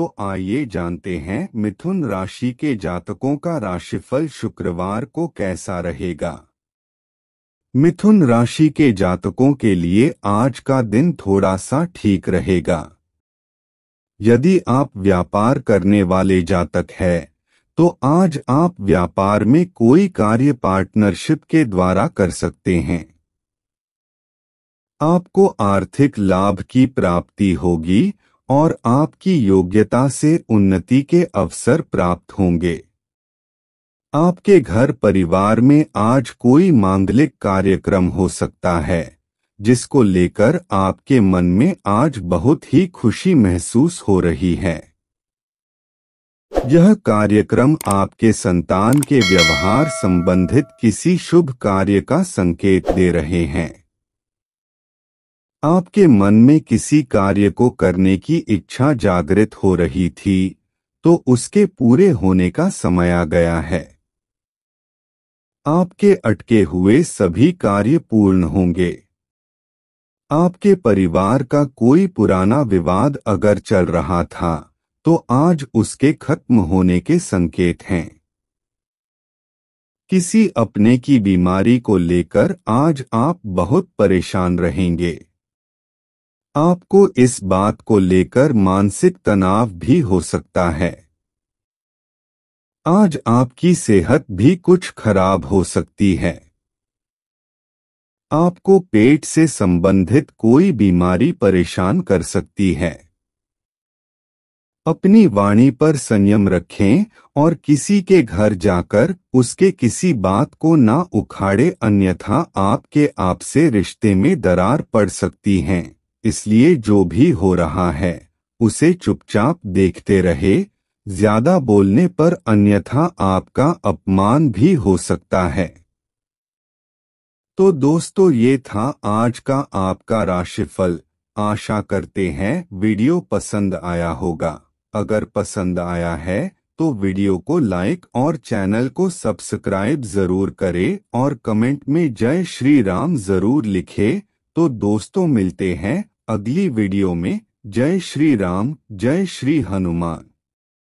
तो आइए जानते हैं मिथुन राशि के जातकों का राशिफल शुक्रवार को कैसा रहेगा मिथुन राशि के जातकों के लिए आज का दिन थोड़ा सा ठीक रहेगा यदि आप व्यापार करने वाले जातक है तो आज आप व्यापार में कोई कार्य पार्टनरशिप के द्वारा कर सकते हैं आपको आर्थिक लाभ की प्राप्ति होगी और आपकी योग्यता से उन्नति के अवसर प्राप्त होंगे आपके घर परिवार में आज कोई मांगलिक कार्यक्रम हो सकता है जिसको लेकर आपके मन में आज बहुत ही खुशी महसूस हो रही है यह कार्यक्रम आपके संतान के व्यवहार संबंधित किसी शुभ कार्य का संकेत दे रहे हैं आपके मन में किसी कार्य को करने की इच्छा जागृत हो रही थी तो उसके पूरे होने का समय आ गया है आपके अटके हुए सभी कार्य पूर्ण होंगे आपके परिवार का कोई पुराना विवाद अगर चल रहा था तो आज उसके खत्म होने के संकेत हैं किसी अपने की बीमारी को लेकर आज आप बहुत परेशान रहेंगे आपको इस बात को लेकर मानसिक तनाव भी हो सकता है आज आपकी सेहत भी कुछ खराब हो सकती है आपको पेट से संबंधित कोई बीमारी परेशान कर सकती है अपनी वाणी पर संयम रखें और किसी के घर जाकर उसके किसी बात को ना उखाड़े अन्यथा आपके आपसे रिश्ते में दरार पड़ सकती हैं इसलिए जो भी हो रहा है उसे चुपचाप देखते रहे ज्यादा बोलने पर अन्यथा आपका अपमान भी हो सकता है तो दोस्तों ये था आज का आपका राशिफल आशा करते हैं वीडियो पसंद आया होगा अगर पसंद आया है तो वीडियो को लाइक और चैनल को सब्सक्राइब जरूर करें और कमेंट में जय श्री राम जरूर लिखे तो दोस्तों मिलते हैं अगली वीडियो में जय श्री राम जय श्री हनुमान